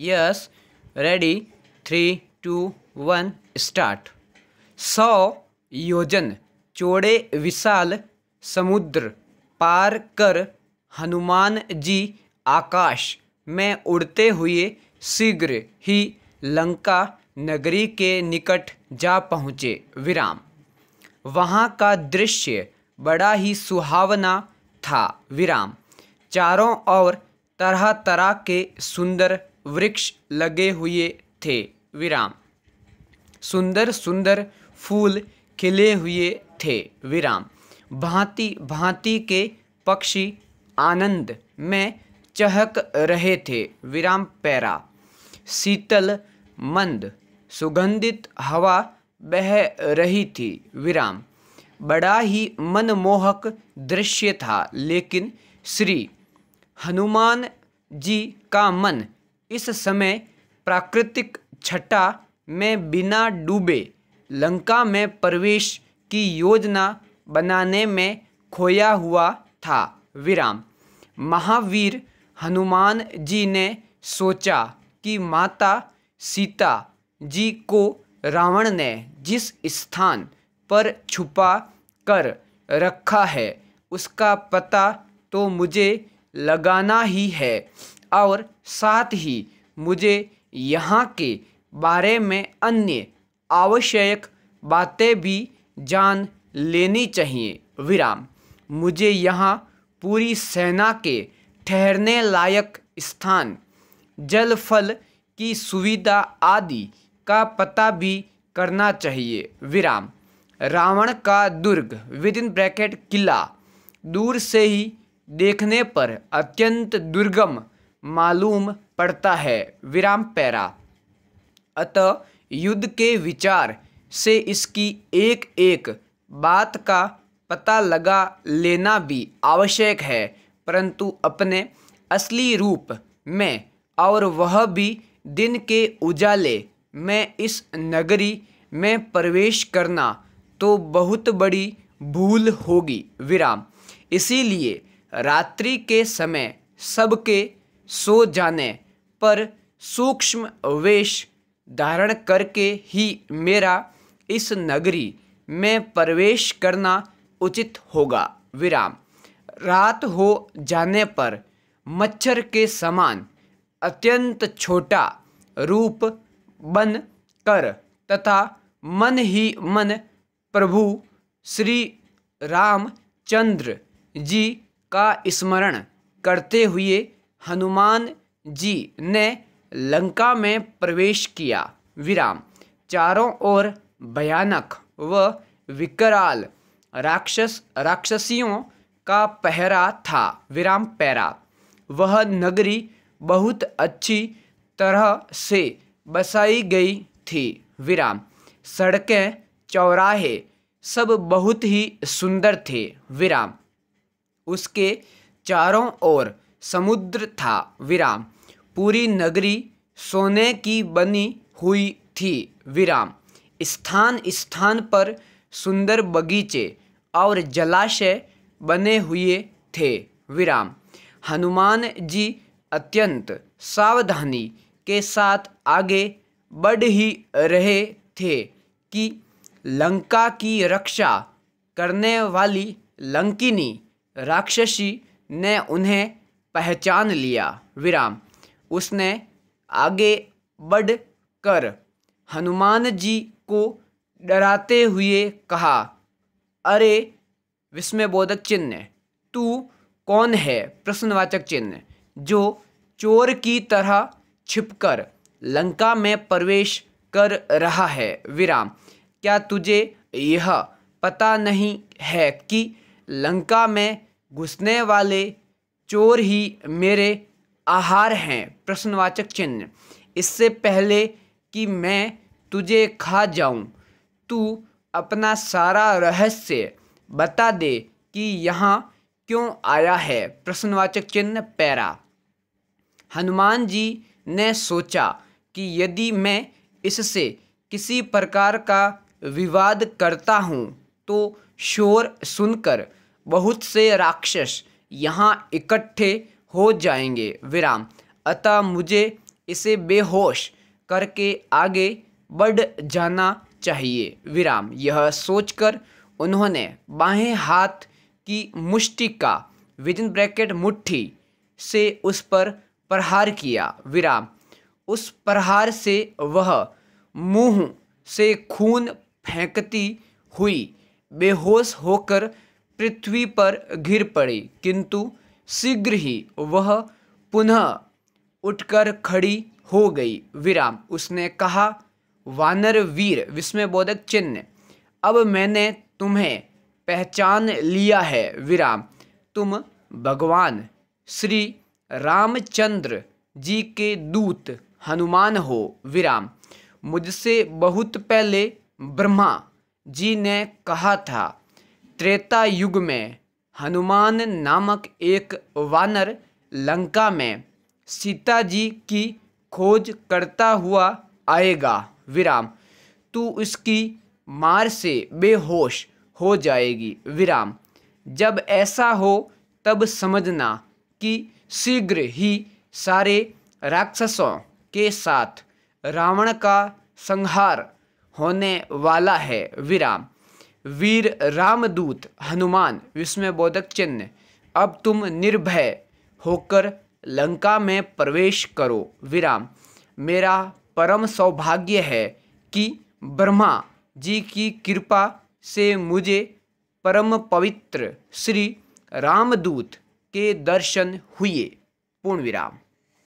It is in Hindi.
yes ready three two one start सौ योजन चौड़े विशाल समुद्र पार कर हनुमान जी आकाश में उड़ते हुए शीघ्र ही लंका नगरी के निकट जा पहुँचे विराम वहाँ का दृश्य बड़ा ही सुहावना था विराम चारों ओर तरह तरह के सुंदर वृक्ष लगे हुए थे विराम सुंदर सुंदर फूल खिले हुए थे विराम भांति भांति के पक्षी आनंद में चहक रहे थे विराम पैरा शीतल मंद सुगंधित हवा बह रही थी विराम बड़ा ही मनमोहक दृश्य था लेकिन श्री हनुमान जी का मन इस समय प्राकृतिक छटा में बिना डूबे लंका में प्रवेश की योजना बनाने में खोया हुआ था विराम महावीर हनुमान जी ने सोचा कि माता सीता जी को रावण ने जिस स्थान पर छुपा कर रखा है उसका पता तो मुझे लगाना ही है और साथ ही मुझे यहाँ के बारे में अन्य आवश्यक बातें भी जान लेनी चाहिए विराम मुझे यहाँ पूरी सेना के ठहरने लायक स्थान जल फल की सुविधा आदि का पता भी करना चाहिए विराम रावण का दुर्ग विद इन ब्रैकेट किला दूर से ही देखने पर अत्यंत दुर्गम मालूम पड़ता है विराम पैरा अतः युद्ध के विचार से इसकी एक एक बात का पता लगा लेना भी आवश्यक है परंतु अपने असली रूप में और वह भी दिन के उजाले में इस नगरी में प्रवेश करना तो बहुत बड़ी भूल होगी विराम इसीलिए रात्रि के समय सबके सो जाने पर सूक्ष्म वेश धारण करके ही मेरा इस नगरी में प्रवेश करना उचित होगा विराम रात हो जाने पर मच्छर के समान अत्यंत छोटा रूप बन कर तथा मन ही मन प्रभु श्री रामचंद्र जी का स्मरण करते हुए हनुमान जी ने लंका में प्रवेश किया विराम चारों ओर भयानक व विकराल राक्षस राक्षसियों का पहरा था विराम पैरा वह नगरी बहुत अच्छी तरह से बसाई गई थी विराम सड़कें चौराहे सब बहुत ही सुंदर थे विराम उसके चारों ओर समुद्र था विराम पूरी नगरी सोने की बनी हुई थी विराम स्थान स्थान पर सुंदर बगीचे और जलाशय बने हुए थे विराम हनुमान जी अत्यंत सावधानी के साथ आगे बढ़ ही रहे थे कि लंका की रक्षा करने वाली लंकिनी राक्षसी ने उन्हें पहचान लिया विराम उसने आगे बढ़ कर हनुमान जी को डराते हुए कहा अरे विस्मय बोधक चिन्ह तू कौन है प्रश्नवाचक चिन्ह जो चोर की तरह छिपकर लंका में प्रवेश कर रहा है विराम क्या तुझे यह पता नहीं है कि लंका में घुसने वाले चोर ही मेरे आहार हैं प्रश्नवाचक चिन्ह इससे पहले कि मैं तुझे खा जाऊं तू अपना सारा रहस्य बता दे कि यहाँ क्यों आया है प्रश्नवाचक चिन्ह पैरा हनुमान जी ने सोचा कि यदि मैं इससे किसी प्रकार का विवाद करता हूँ तो शोर सुनकर बहुत से राक्षस यहाँ इकट्ठे हो जाएंगे विराम अतः मुझे इसे बेहोश करके आगे बढ़ जाना चाहिए विराम यह सोचकर उन्होंने बाहें हाथ की मुष्टि का विदिन ब्रैकेट मुट्ठी से उस पर प्रहार किया विराम उस प्रहार से वह मुंह से खून फेंकती हुई बेहोश होकर पृथ्वी पर घिर पड़ी किंतु शीघ्र ही वह पुनः उठकर खड़ी हो गई विराम उसने कहा वानर वीर विस्मय बोधक चिन्ह अब मैंने तुम्हें पहचान लिया है विराम तुम भगवान श्री रामचंद्र जी के दूत हनुमान हो विराम मुझसे बहुत पहले ब्रह्मा जी ने कहा था त्रेता युग में हनुमान नामक एक वानर लंका में सीता जी की खोज करता हुआ आएगा विराम तू उसकी मार से बेहोश हो जाएगी विराम जब ऐसा हो तब समझना कि शीघ्र ही सारे राक्षसों के साथ रावण का संहार होने वाला है विराम वीर रामदूत हनुमान विस्मय बोधक चिन्ह अब तुम निर्भय होकर लंका में प्रवेश करो विराम मेरा परम सौभाग्य है कि ब्रह्मा जी की कृपा से मुझे परम पवित्र श्री रामदूत के दर्शन हुए पूर्ण विराम